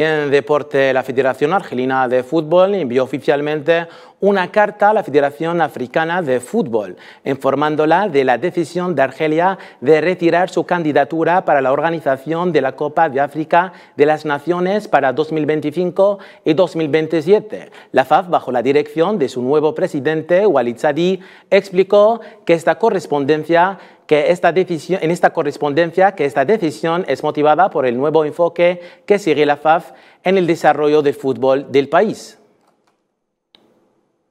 En deporte, la Federación Argelina de Fútbol envió oficialmente una carta a la Federación Africana de Fútbol, informándola de la decisión de Argelia de retirar su candidatura para la organización de la Copa de África de las Naciones para 2025 y 2027. La FAF, bajo la dirección de su nuevo presidente, Walid Sadi, explicó que esta correspondencia que esta decisión, en esta correspondencia que esta decisión es motivada por el nuevo enfoque que sigue la FAF en el desarrollo del fútbol del país.